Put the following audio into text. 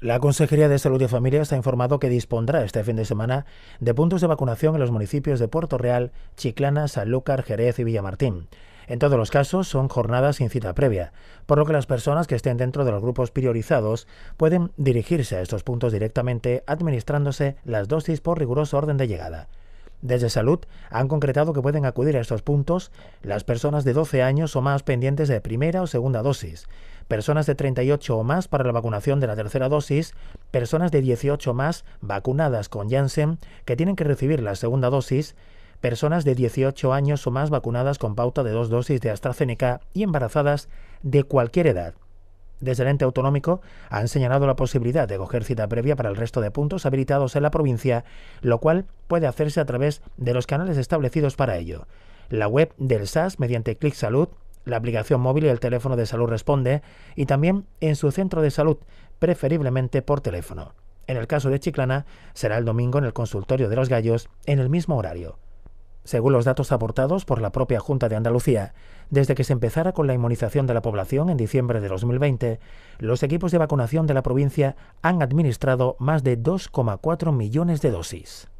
La Consejería de Salud y Familia ha informado que dispondrá este fin de semana de puntos de vacunación en los municipios de Puerto Real, Chiclana, Sanlúcar, Jerez y Villamartín. En todos los casos son jornadas sin cita previa, por lo que las personas que estén dentro de los grupos priorizados pueden dirigirse a estos puntos directamente administrándose las dosis por riguroso orden de llegada. Desde Salud han concretado que pueden acudir a estos puntos las personas de 12 años o más pendientes de primera o segunda dosis, personas de 38 o más para la vacunación de la tercera dosis, personas de 18 más vacunadas con Janssen que tienen que recibir la segunda dosis, personas de 18 años o más vacunadas con pauta de dos dosis de AstraZeneca y embarazadas de cualquier edad. Desde el ente autonómico han señalado la posibilidad de coger cita previa para el resto de puntos habilitados en la provincia, lo cual puede hacerse a través de los canales establecidos para ello. La web del SAS mediante Clic Salud la aplicación móvil y el teléfono de salud responde, y también en su centro de salud, preferiblemente por teléfono. En el caso de Chiclana, será el domingo en el consultorio de los gallos, en el mismo horario. Según los datos aportados por la propia Junta de Andalucía, desde que se empezara con la inmunización de la población en diciembre de 2020, los equipos de vacunación de la provincia han administrado más de 2,4 millones de dosis.